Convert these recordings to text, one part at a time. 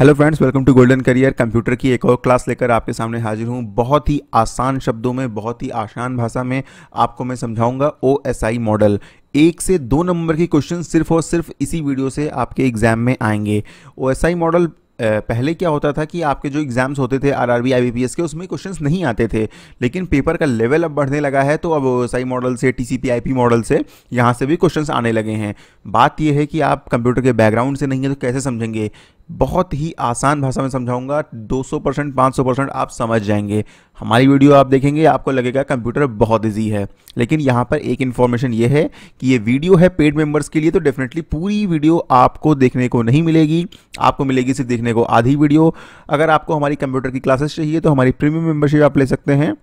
hello friends welcome to Golden Career computer की एक और क्लास लेकर आपके सामने हाजिर हूं बहुत ही आसान शब्दों में बहुत ही आसान भाषा में आपको मैं समझाऊंगा ओ एस आई मॉडल एक से दो नंबर के क्वेश्चन सिर्फ और सिर्फ इसी वीडियो से आपके एग्जाम में आएंगे ओ एस आई मॉडल पहले क्या होता था कि आपके जो एग्ज़ाम्स होते थे आर आर के उसमें क्वेश्चंस नहीं आते थे लेकिन पेपर का लेवल अब बढ़ने लगा है तो अब ओएसआई मॉडल से टी सी मॉडल से यहाँ से भी क्वेश्चंस आने लगे हैं बात यह है कि आप कंप्यूटर के बैकग्राउंड से नहीं है तो कैसे समझेंगे बहुत ही आसान भाषा में समझाऊंगा 200 परसेंट पाँच परसेंट आप समझ जाएंगे हमारी वीडियो आप देखेंगे आपको लगेगा कंप्यूटर बहुत ईजी है लेकिन यहाँ पर एक इन्फॉर्मेशन ये है कि ये वीडियो है पेड मेंबर्स के लिए तो डेफिनेटली पूरी वीडियो आपको देखने को नहीं मिलेगी आपको मिलेगी सिर्फ देखने को आधी वीडियो अगर आपको हमारी कंप्यूटर की क्लासेस चाहिए तो हमारी प्रीमियम मेम्बरशिप आप ले सकते हैं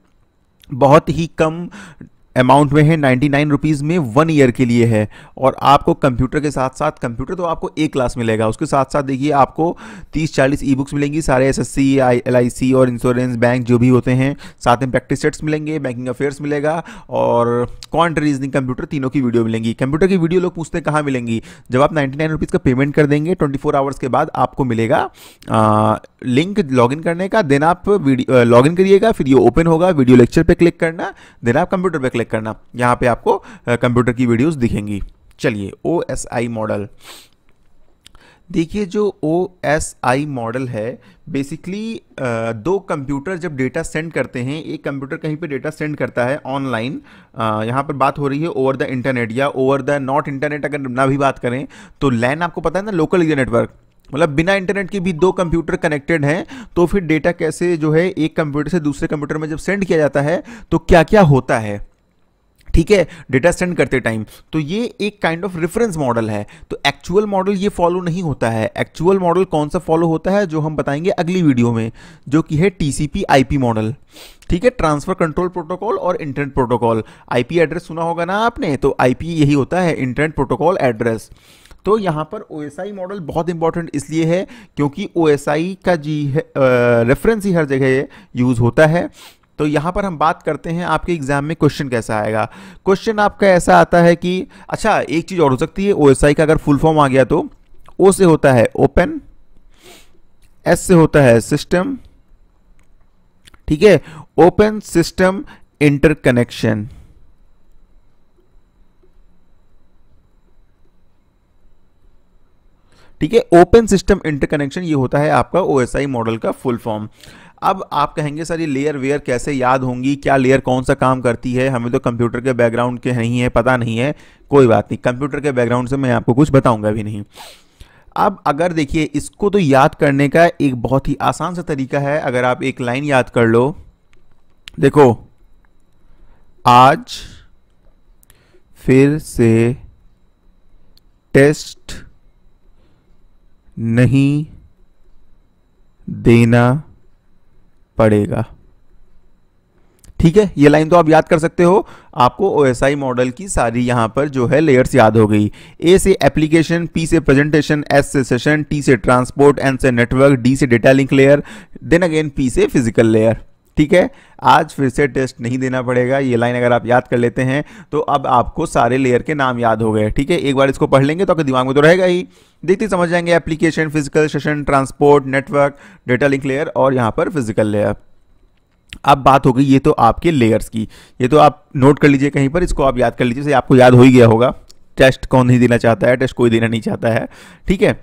बहुत ही कम अमाउंट में है नाइन्टी नाइन रुपीज़ में वन ईयर के लिए है और आपको कंप्यूटर के साथ साथ कंप्यूटर तो आपको एक क्लास मिलेगा उसके साथ साथ देखिए आपको तीस चालीस ई बुक्स मिलेंगी सारे S S C I L I C और इंश्योरेंस बैंक जो भी होते हैं साथ में प्रैक्टिस सेट्स मिलेंगे बैंकिंग अफेयर्स मिलेगा और कॉन्ट रीजनिंग कंप्यूटर तीनों की वीडियो मिलेंगी कंप्यूटर की वीडियो लोग पूछते हैं कहाँ मिलेंगी जब आप नाइन्टी नाइन रुपीज़ का पेमेंट कर देंगे ट्वेंटी फोर आवर्स के बाद आपको मिलेगा लिंक लॉग इन करने का देन आप लॉग इन करिएगा फिर ये ओपन होगा वीडियो लेक्चर पर क्लिक करना देन आप कंप्यूटर पर क्लिक क्लिक करना यहाँ पे आपको कंप्यूटर की वीडियोस दिखेंगी चलिए ओ एस आई मॉडल देखिए जो ओ एस आई मॉडल है बेसिकली दो कंप्यूटर जब डेटा सेंड करते हैं एक कंप्यूटर कहीं पे डेटा सेंड करता है ऑनलाइन यहाँ पर बात हो रही है ओवर द इंटरनेट या ओवर द नॉट इंटरनेट अगर ना भी बात करें तो लैन आपको पता है ना लोकल एरिया नेटवर्क मतलब बिना इंटरनेट के भी दो कंप्यूटर कनेक्टेड हैं तो फिर डेटा कैसे जो है एक कंप्यूटर से दूसरे कंप्यूटर में जब सेंड किया जाता है तो क्या क्या होता है ठीक है डेटा सेंड करते टाइम तो ये एक काइंड ऑफ रेफरेंस मॉडल है तो एक्चुअल मॉडल ये फॉलो नहीं होता है एक्चुअल मॉडल कौन सा फॉलो होता है जो हम बताएंगे अगली वीडियो में जो कि है टीसीपी आईपी मॉडल ठीक है ट्रांसफर कंट्रोल प्रोटोकॉल और इंटरनेट प्रोटोकॉल आईपी एड्रेस सुना होगा ना आपने तो आईपी यही होता है इंटरनेट प्रोटोकॉल एड्रेस तो यहाँ पर ओ मॉडल बहुत इंपॉर्टेंट इसलिए है क्योंकि ओ का जी है रेफरेंस ही हर जगह यूज़ होता है तो यहाँ पर हम बात करते हैं आपके एग्ज़ाम में क्वेश्चन कैसा आएगा क्वेश्चन आपका ऐसा आता है कि अच्छा एक चीज़ और हो सकती है ओ का अगर फुल फॉर्म आ गया तो ओ से होता है ओपन एस से होता है सिस्टम ठीक है ओपन सिस्टम इंटरकनेक्शन ठीक है ओपन सिस्टम इंटरकनेक्शन ये होता है आपका ओएसआई मॉडल का फुल फॉर्म अब आप कहेंगे सर ये लेयर वेयर कैसे याद होंगी क्या लेयर कौन सा काम करती है हमें तो कंप्यूटर के बैकग्राउंड के नहीं है पता नहीं है कोई बात नहीं कंप्यूटर के बैकग्राउंड से मैं आपको कुछ बताऊंगा भी नहीं अब अगर देखिए इसको तो याद करने का एक बहुत ही आसान सा तरीका है अगर आप एक लाइन याद कर लो देखो आज फिर से टेस्ट नहीं देना पड़ेगा ठीक है ये लाइन तो आप याद कर सकते हो आपको ओएसआई मॉडल की सारी यहां पर जो है लेयर्स याद हो गई ए से एप्लीकेशन पी से प्रेजेंटेशन एस से सेशन टी से ट्रांसपोर्ट एन से नेटवर्क डी से data link layer then again P से फिजिकल लेयर ठीक है आज फिर से टेस्ट नहीं देना पड़ेगा ये लाइन अगर आप याद कर लेते हैं तो अब आपको सारे लेयर के नाम याद हो गए ठीक है एक बार इसको पढ़ लेंगे तो आपके दिमाग में तो रहेगा ही देखते समझ जाएंगे application physical session transport network data link layer और यहाँ पर फिजिकल लेयर अब बात हो गई ये तो आपके लेयर्स की ये तो आप नोट कर लीजिए कहीं पर इसको आप याद कर लीजिए आपको याद हो ही गया होगा टेस्ट कौन नहीं देना चाहता है टेस्ट कोई देना नहीं चाहता है ठीक है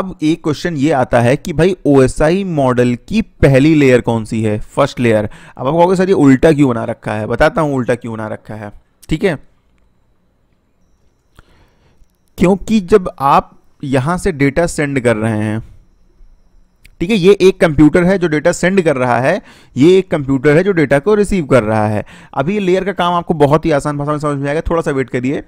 अब एक क्वेश्चन ये आता है कि भाई ओ मॉडल की पहली लेयर कौन सी है फर्स्ट लेयर अब आप कहोगे सर ये उल्टा क्यों बना रखा है बताता हूं उल्टा क्यों बना रखा है ठीक है क्योंकि जब आप यहां से डेटा सेंड कर रहे हैं ठीक है ये एक कंप्यूटर है जो डेटा सेंड कर रहा है ये एक कंप्यूटर है जो डेटा को रिसीव कर रहा है अभी ये लेयर का काम आपको बहुत ही आसान भाषा में समझ में आएगा थोड़ा सा वेट करिए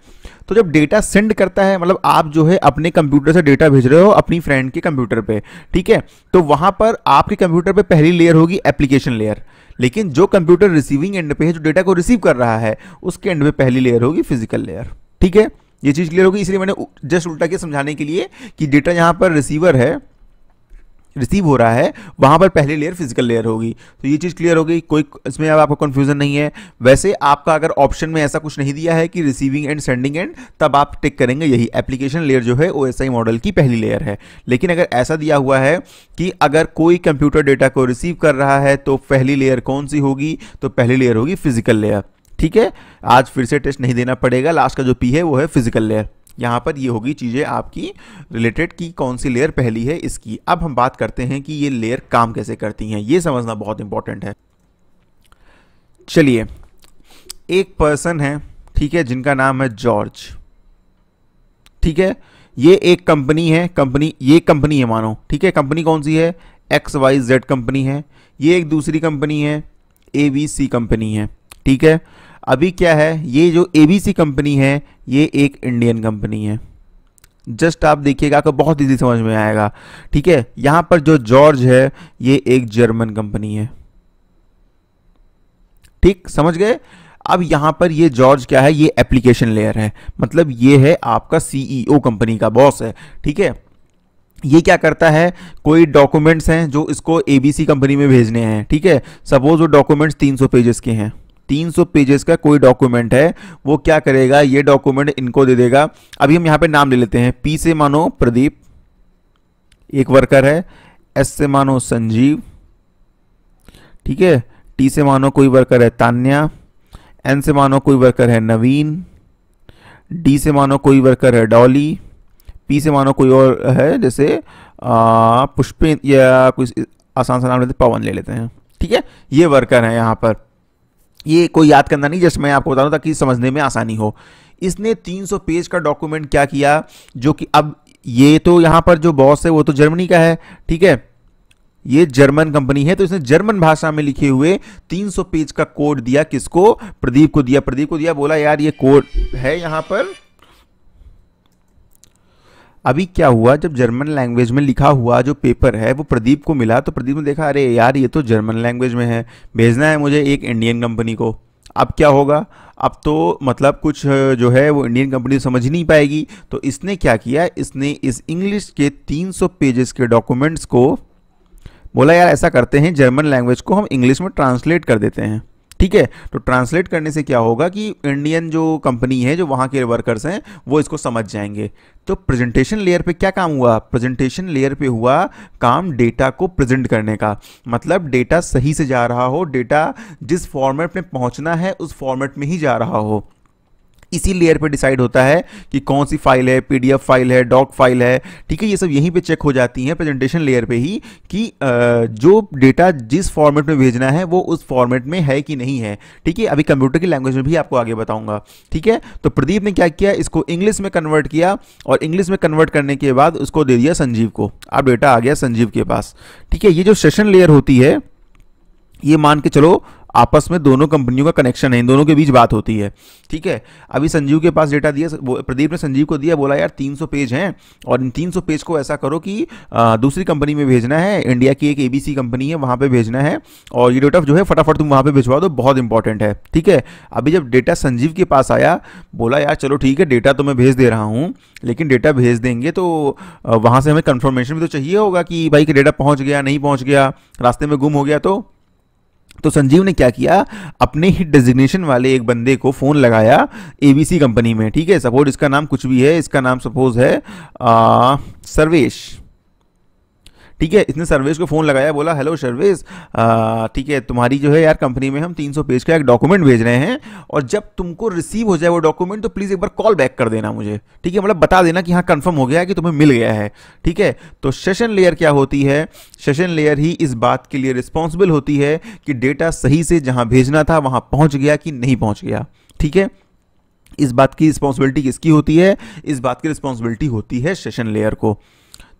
तो जब डेटा सेंड करता है मतलब आप जो है अपने कंप्यूटर से डेटा भेज रहे हो अपनी फ्रेंड के कंप्यूटर पर ठीक है तो वहाँ पर आपके कंप्यूटर पर पहली लेयर होगी एप्लीकेशन लेयर लेकिन जो कंप्यूटर रिसीविंग एंड पे है जो डेटा को रिसीव कर रहा है उसके एंड पे पहली लेयर होगी फिजिकल लेयर ठीक है ये चीज़ क्लियर होगी इसलिए मैंने जस्ट उल्टा के समझाने के लिए कि डेटा यहां पर रिसीवर है रिसीव हो रहा है वहाँ पर पहली लेयर फिजिकल लेयर होगी तो ये चीज़ क्लियर हो गई कोई इसमें अब आपको कन्फ्यूजन नहीं है वैसे आपका अगर ऑप्शन में ऐसा कुछ नहीं दिया है कि रिसीविंग एंड सेंडिंग एंड तब आप टिक करेंगे यही एप्लीकेशन लेयर जो है ओ मॉडल की पहली लेयर है लेकिन अगर ऐसा दिया हुआ है कि अगर कोई कंप्यूटर डेटा को रिसीव कर रहा है तो पहली लेयर कौन सी होगी तो पहली लेयर होगी फिजिकल लेयर ठीक है आज फिर से टेस्ट नहीं देना पड़ेगा लास्ट का जो पी है वो है फिजिकल लेयर यहाँ पर ये होगी चीज़ें आपकी रिलेटेड कि कौन सी लेयर पहली है इसकी अब हम बात करते हैं कि ये लेयर काम कैसे करती हैं ये समझना बहुत इंपॉर्टेंट है चलिए एक पर्सन है ठीक है जिनका नाम है जॉर्ज ठीक है ये एक कंपनी है कंपनी ये कंपनी है मानो ठीक है कंपनी कौन सी है एक्स वाई जेड कंपनी है ये एक दूसरी कंपनी है ए बी सी कंपनी है ठीक है अभी क्या है ये जो एबीसी कंपनी है ये एक इंडियन कंपनी है जस्ट आप देखिएगा आपको बहुत इजी समझ में आएगा ठीक है यहां पर जो जॉर्ज है ये एक जर्मन कंपनी है ठीक समझ गए अब यहां पर ये जॉर्ज क्या है ये एप्लीकेशन लेयर है मतलब ये है आपका सीईओ कंपनी e का बॉस है ठीक है ये क्या करता है कोई डॉक्यूमेंट्स हैं जो इसको एबीसी कंपनी में भेजने हैं ठीक है सपोज वो डॉक्यूमेंट्स 300 पेजेस के हैं 300 पेजेस का कोई डॉक्यूमेंट है वो क्या करेगा ये डॉक्यूमेंट इनको दे देगा अभी हम यहाँ पे नाम ले लेते हैं पी से मानो प्रदीप एक वर्कर है एस से मानो संजीव ठीक है टी से मानो कोई वर्कर है तान्या एन से मानो कोई वर्कर है नवीन डी से मानो कोई वर्कर है डॉली पी से मानो कोई और है जैसे पुष्पेंद्र या कुछ आसान सा नाम लेते पवन ले लेते हैं ठीक है ये वर्कर है यहाँ पर ये कोई याद करना नहीं जस्ट मैं आपको बता रहा ताकि समझने में आसानी हो इसने 300 पेज का डॉक्यूमेंट क्या किया जो कि अब ये तो यहाँ पर जो बॉस है वो तो जर्मनी का है ठीक है ये जर्मन कंपनी है तो इसने जर्मन भाषा में लिखे हुए 300 पेज का कोड दिया किसको प्रदीप को दिया प्रदीप को दिया बोला यार ये कोड है यहाँ पर अभी क्या हुआ जब जर्मन लैंग्वेज में लिखा हुआ जो पेपर है वो प्रदीप को मिला तो प्रदीप ने देखा अरे यार ये तो जर्मन लैंग्वेज में है भेजना है मुझे एक इंडियन कंपनी को अब क्या होगा अब तो मतलब कुछ जो है वो इंडियन कंपनी तो समझ नहीं पाएगी तो इसने क्या किया इसने इस इंग्लिश के 300 पेजेस के डॉक्यूमेंट्स को बोला यार ऐसा करते हैं जर्मन लैंग्वेज को हम इंग्लिश में ट्रांसलेट कर देते हैं ठीक है तो ट्रांसलेट करने से क्या होगा कि इंडियन जो कंपनी है जो वहां के वर्कर्स हैं वो इसको समझ जाएंगे तो प्रेजेंटेशन लेयर पे क्या काम हुआ प्रेजेंटेशन लेयर पे हुआ काम डेटा को प्रेजेंट करने का मतलब डेटा सही से जा रहा हो डेटा जिस फॉर्मेट में पहुंचना है उस फॉर्मेट में ही जा रहा हो इसी लेयर पे डिसाइड होता है कि कौन सी फाइल है पीडीएफ फाइल है डॉक फाइल है ठीक है ये सब यहीं पे चेक हो जाती है प्रेजेंटेशन लेयर पे ही कि जो डेटा जिस फॉर्मेट में भेजना है वो उस फॉर्मेट में है कि नहीं है ठीक है अभी कंप्यूटर की लैंग्वेज में भी आपको आगे बताऊंगा ठीक है तो प्रदीप ने क्या किया इसको इंग्लिश में कन्वर्ट किया और इंग्लिश में कन्वर्ट करने के बाद उसको दे दिया संजीव को अब डेटा आ गया संजीव के पास ठीक है ये जो सेशन लेयर होती है ये मान के चलो आपस में दोनों कंपनियों का कनेक्शन है इन दोनों के बीच बात होती है ठीक है अभी संजीव के पास डेटा दिया प्रदीप ने संजीव को दिया बोला यार 300 पेज हैं और इन 300 पेज को ऐसा करो कि दूसरी कंपनी में भेजना है इंडिया की एक एबीसी कंपनी है वहाँ पर भेजना है और ये डेटा जो है फटाफट तुम वहाँ पर भिजवा दो बहुत इंपॉर्टेंट है ठीक है अभी जब डेटा संजीव के पास आया बोला यार चलो ठीक है डेटा तो मैं भेज दे रहा हूँ लेकिन डेटा भेज देंगे तो वहाँ से हमें कन्फर्मेशन भी तो चाहिए होगा कि भाई कि डेटा पहुँच गया नहीं पहुँच गया रास्ते में गुम हो गया तो तो संजीव ने क्या किया अपने ही डेजिग्नेशन वाले एक बंदे को फ़ोन लगाया एबीसी कंपनी में ठीक है सपोज इसका नाम कुछ भी है इसका नाम सपोज है आ, सर्वेश ठीक है इसने सर्वेश को फ़ोन लगाया बोला हेलो सर्वेश ठीक है तुम्हारी जो है यार कंपनी में हम 300 पेज का एक डॉक्यूमेंट भेज रहे हैं और जब तुमको रिसीव हो जाए वो डॉक्यूमेंट तो प्लीज़ एक बार कॉल बैक कर देना मुझे ठीक है मतलब बता देना कि हाँ कन्फर्म हो गया है कि तुम्हें मिल गया है ठीक है तो सेशन लेयर क्या होती है सेशन लेयर ही इस बात के लिए रिस्पॉन्सिबल होती है कि डेटा सही से जहां भेजना था वहां पहुंच गया कि नहीं पहुंच गया ठीक है इस बात की रिस्पॉन्सिबिलिटी किसकी होती है इस बात की रिस्पॉन्सिबिलिटी होती है सेशन लेयर को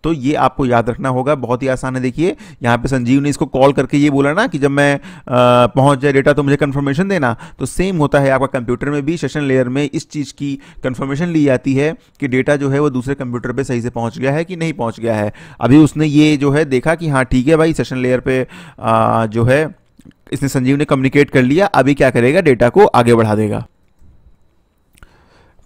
तो ये आपको याद रखना होगा बहुत ही आसान है देखिए यहाँ पे संजीव ने इसको कॉल करके ये बोला ना कि जब मैं पहुंच जाए डेटा तो मुझे कंफर्मेशन देना तो सेम होता है आपका कंप्यूटर में भी सेशन लेयर में इस चीज़ की कंफर्मेशन ली जाती है कि डेटा जो है वो दूसरे कंप्यूटर पर सही से पहुंच गया है कि नहीं पहुंच गया है अभी उसने ये जो है देखा कि हाँ ठीक है भाई सेशन लेयर पर जो है इसने संजीव ने कम्युनिकेट कर लिया अभी क्या करेगा डेटा को आगे बढ़ा देगा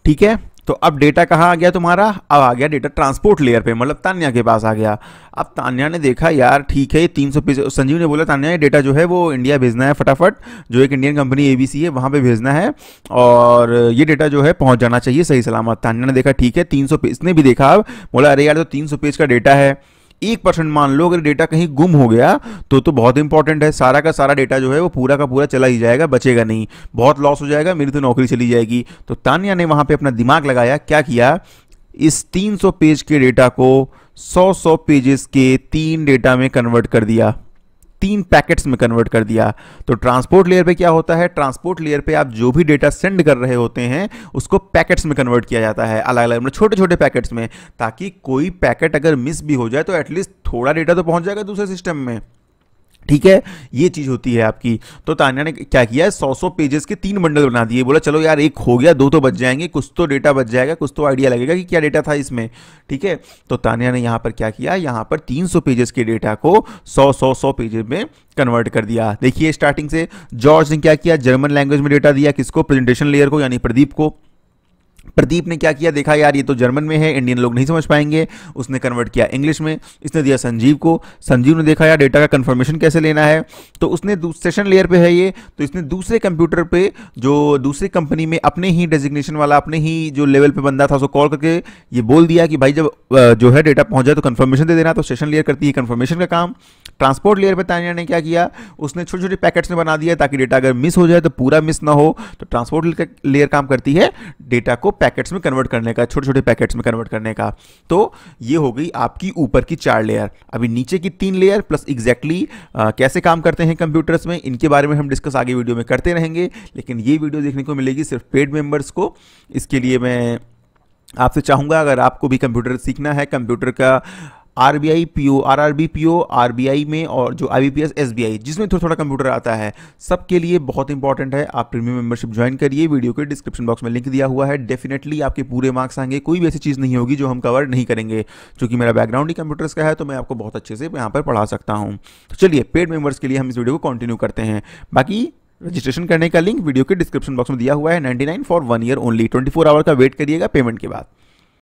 ठीक है तो अब डेटा कहाँ आ गया तुम्हारा अब आ गया डेटा ट्रांसपोर्ट लेयर पे मतलब तान्या के पास आ गया अब तान्या ने देखा यार ठीक है ये तीन सौ संजीव ने बोला तान्या ये डेटा जो है वो इंडिया भेजना है फटाफट जो एक इंडियन कंपनी ए है वहाँ पर भेजना है और ये डेटा जो है पहुँच जाना चाहिए सही सलामत तान्या ने देखा ठीक है तीन सौ ने भी देखा अब बोला अरे यार तो तीन पेज का डेटा है एक परसेंट मान लो अगर डेटा कहीं गुम हो गया तो तो बहुत इंपॉर्टेंट है सारा का सारा डेटा जो है वो पूरा का पूरा चला ही जाएगा बचेगा नहीं बहुत लॉस हो जाएगा मेरी तो नौकरी चली जाएगी तो तानिया ने वहां पर अपना दिमाग लगाया क्या किया इस 300 पेज के डेटा को 100-100 पेजेस के तीन डेटा में कन्वर्ट कर दिया तीन पैकेट्स में कन्वर्ट कर दिया तो ट्रांसपोर्ट लेयर पे क्या होता है ट्रांसपोर्ट लेयर पे आप जो भी डेटा सेंड कर रहे होते हैं उसको पैकेट्स में कन्वर्ट किया जाता है अलग अलग मतलब छोटे छोटे पैकेट्स में ताकि कोई पैकेट अगर मिस भी हो जाए तो एटलीस्ट थोड़ा डेटा तो पहुंच जाएगा दूसरे सिस्टम में ठीक है ये चीज़ होती है आपकी तो तानिया ने क्या किया है सौ सौ पेजेस के तीन बंडल बना दिए बोला चलो यार एक हो गया दो तो बच जाएंगे कुछ तो डेटा बच जाएगा कुछ तो आइडिया लगेगा कि क्या डेटा था इसमें ठीक है तो तानिया ने यहां पर क्या किया यहां पर तीन सौ पेजेस के डेटा को सौ सौ सौ पेजेस में कन्वर्ट कर दिया देखिए स्टार्टिंग से जॉर्ज ने क्या किया जर्मन लैंग्वेज में डेटा दिया किसको प्रेजेंटेशन लेयर को यानी प्रदीप को प्रदीप ने क्या किया देखा यार ये तो जर्मन में है इंडियन लोग नहीं समझ पाएंगे उसने कन्वर्ट किया इंग्लिश में इसने दिया संजीव को संजीव ने देखा यार डेटा का कन्फर्मेशन कैसे लेना है तो उसने सेशन लेयर पे है ये तो इसने दूसरे कंप्यूटर पे जो दूसरी कंपनी में अपने ही डेजिग्नेशन वाला अपने ही जो लेवल पर बंदा था उसको कॉल करके ये बोल दिया कि भाई जब जो है डेटा पहुंच जाए तो कन्फर्मेशन दे देना तो सेशन लेयर करती है कन्फर्मेशन का काम ट्रांसपोर्ट लेयर पे तानिया ने क्या किया उसने छोटे छोटे पैकेट्स में बना दिया ताकि डेटा अगर मिस हो जाए तो पूरा मिस ना हो तो ट्रांसपोर्ट लेयर काम करती है डेटा को पैकेट्स में कन्वर्ट करने का छोटे छोटे पैकेट्स में कन्वर्ट करने का तो ये हो गई आपकी ऊपर की चार लेयर अभी नीचे की तीन लेयर प्लस एग्जैक्टली कैसे काम करते हैं कंप्यूटर्स में इनके बारे में हम डिस्कस आगे वीडियो में करते रहेंगे लेकिन ये वीडियो देखने को मिलेगी सिर्फ पेड मेंबर्स को इसके लिए मैं आपसे चाहूँगा अगर आपको भी कंप्यूटर सीखना है कंप्यूटर का R B I P O R R B P O R B I में और जो I B P S S B I जिसमें थोड़ा थोड़ा कंप्यूटर आता है सबके लिए बहुत इंपॉर्टेंट है आप प्रीमियम मेंबरशिप ज्वाइन करिए वीडियो के डिस्क्रिप्शन बॉक्स में लिंक दिया हुआ है डेफिनेटली आपके पूरे मार्क्स आएंगे कोई भी ऐसी चीज़ नहीं होगी जो हम कवर नहीं करेंगे क्योंकि मेरा बैकग्राउंड ही कंप्यूटर्स का है तो मैं आपको बहुत अच्छे से यहाँ पर पढ़ा सकता हूँ तो चलिए पेड मेंबर्स के लिए हम इस वीडियो को कंटिन्यू करते हैं बाकी रजिस्ट्रेशन करने का लिंक वीडियो के डिस्क्रिप्शन बॉक्स में दिया हुआ है nine for one year only four hour का वेट करिएगा पेमेंट के बाद